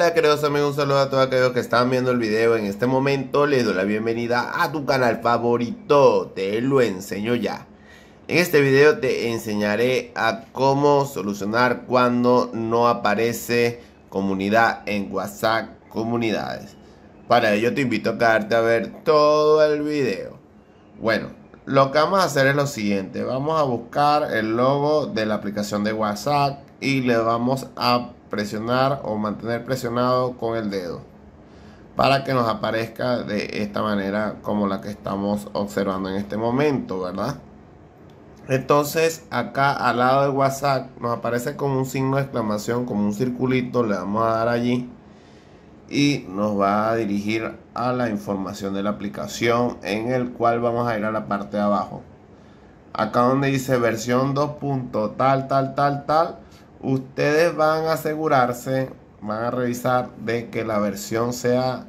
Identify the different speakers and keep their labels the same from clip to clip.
Speaker 1: Hola queridos amigos, un saludo a todos aquellos que están viendo el video en este momento. Les doy la bienvenida a tu canal favorito, te lo enseño ya. En este video te enseñaré a cómo solucionar cuando no aparece comunidad en WhatsApp comunidades. Para ello te invito a quedarte a ver todo el video. Bueno, lo que vamos a hacer es lo siguiente. Vamos a buscar el logo de la aplicación de WhatsApp y le vamos a presionar o mantener presionado con el dedo para que nos aparezca de esta manera como la que estamos observando en este momento, ¿verdad? Entonces acá al lado de WhatsApp nos aparece como un signo de exclamación, como un circulito, le vamos a dar allí y nos va a dirigir a la información de la aplicación en el cual vamos a ir a la parte de abajo. Acá donde dice versión 2. tal tal tal tal ustedes van a asegurarse, van a revisar de que la versión sea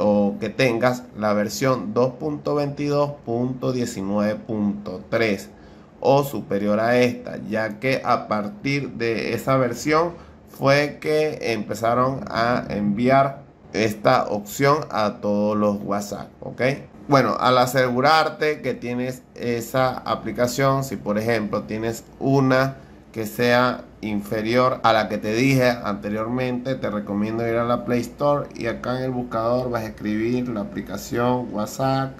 Speaker 1: o que tengas la versión 2.22.19.3 o superior a esta, ya que a partir de esa versión fue que empezaron a enviar esta opción a todos los WhatsApp, ¿ok? Bueno, al asegurarte que tienes esa aplicación, si por ejemplo tienes una que sea inferior a la que te dije anteriormente, te recomiendo ir a la Play Store y acá en el buscador vas a escribir la aplicación WhatsApp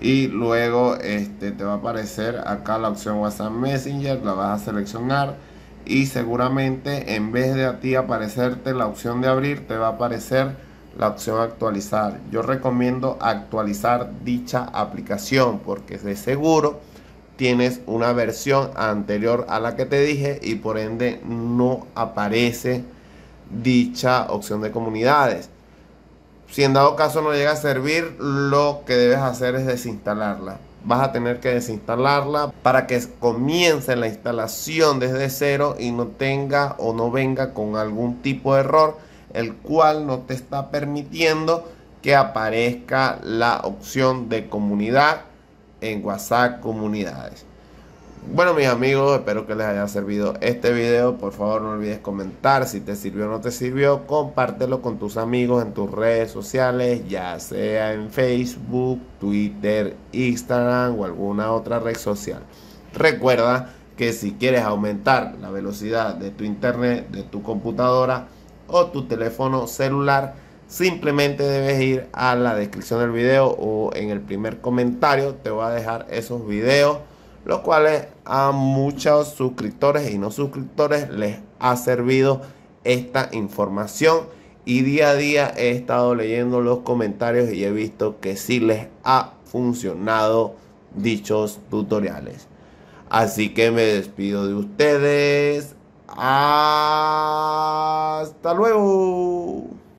Speaker 1: y luego este, te va a aparecer acá la opción WhatsApp Messenger, la vas a seleccionar y seguramente en vez de a ti aparecerte la opción de abrir, te va a aparecer la opción actualizar. Yo recomiendo actualizar dicha aplicación porque es de seguro tienes una versión anterior a la que te dije y por ende no aparece dicha opción de comunidades. Si en dado caso no llega a servir, lo que debes hacer es desinstalarla. Vas a tener que desinstalarla para que comience la instalación desde cero y no tenga o no venga con algún tipo de error, el cual no te está permitiendo que aparezca la opción de comunidad en WhatsApp comunidades. Bueno mis amigos, espero que les haya servido este video. Por favor no olvides comentar si te sirvió o no te sirvió. Compártelo con tus amigos en tus redes sociales, ya sea en Facebook, Twitter, Instagram o alguna otra red social. Recuerda que si quieres aumentar la velocidad de tu internet, de tu computadora o tu teléfono celular, simplemente debes ir a la descripción del video o en el primer comentario te voy a dejar esos videos los cuales a muchos suscriptores y no suscriptores les ha servido esta información y día a día he estado leyendo los comentarios y he visto que sí les ha funcionado dichos tutoriales. Así que me despido de ustedes. Hasta luego.